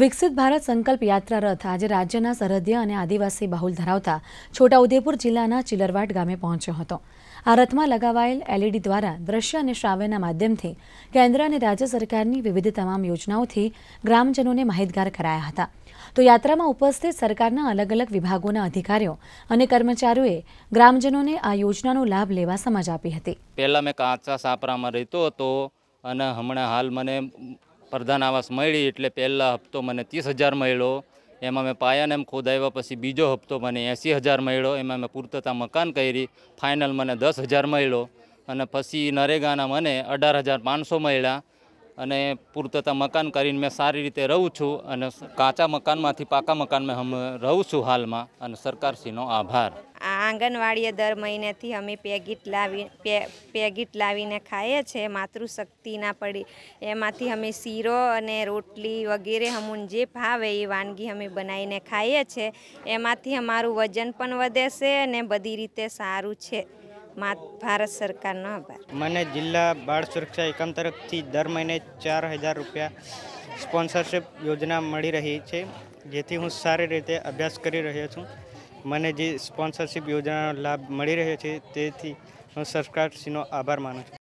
વિકસિત ભારત સંકલ્પ યાત્રા રથ આજે રાજ્યના સરહદીય અને આદિવાસી બહુલ ધરાવતા છોટાઉદેપુર જિલ્લાના ચિલરવાટ ગામે પહોંચ્યો હતો આ રથમાં લગાવાયેલ એલઈડી દ્વારા દ્રશ્ય અને શ્રાવ્યના માધ્યમથી કેન્દ્ર અને રાજ્ય સરકારની વિવિધ તમામ યોજનાઓથી ગ્રામજનોને માહિતગાર કરાયા હતા તો યાત્રામાં ઉપસ્થિત સરકારના અલગ અલગ વિભાગોના અધિકારીઓ અને કર્મચારીઓએ ગ્રામજનોને આ યોજનાનો લાભ લેવા સમજ આપી હતી પહેલાં મેં કાચા સાપરામાં રહેતો હતો અને હમણાં હાલ મને પ્રધાન આવાસ મળી એટલે પહેલા હપ્તો મને ત્રીસ હજાર મળ્યો એમાં મેં પાયાને એમ ખોદાવ્યા પછી બીજો હપ્તો મને એંસી હજાર મળ્યો એમાં મેં પૂર્તતા મકાન કરી ફાઇનલ મને દસ હજાર મળ્યો અને પછી નરેગાના મને અઢાર હજાર પાંચસો મળ્યા અને પૂરતતા મકાન કરીને મેં સારી રીતે રહું છું અને કાચા મકાનમાંથી પાકા મકાનમાં હું રહું છું હાલમાં અને સરકારશ્રીનો આભાર આંગણવાડીએ દર મહિનેથી અમે પેગીટ લાવી પેગીટ લાવીને ખાઈએ છીએ માતૃશક્તિના પડી એમાંથી અમે શીરો અને રોટલી વગેરે અમુન જે ભાવે એ વાનગી અમે બનાવીને ખાઈએ છીએ એમાંથી અમારું વજન પણ વધે છે અને બધી રીતે સારું છે ભારત સરકારનો આભાર મને જિલ્લા બાળ સુરક્ષા એકમ તરફથી દર મહિને ચાર હજાર રૂપિયા સ્પોન્સરશીપ યોજના મળી રહી છે જેથી હું સારી રીતે અભ્યાસ કરી રહ્યો છું મને જે સ્પોન્સરશિપ યોજનાનો લાભ મળી રહ્યો છે તેથી હું સરકારશ્રીનો આભાર માનું છું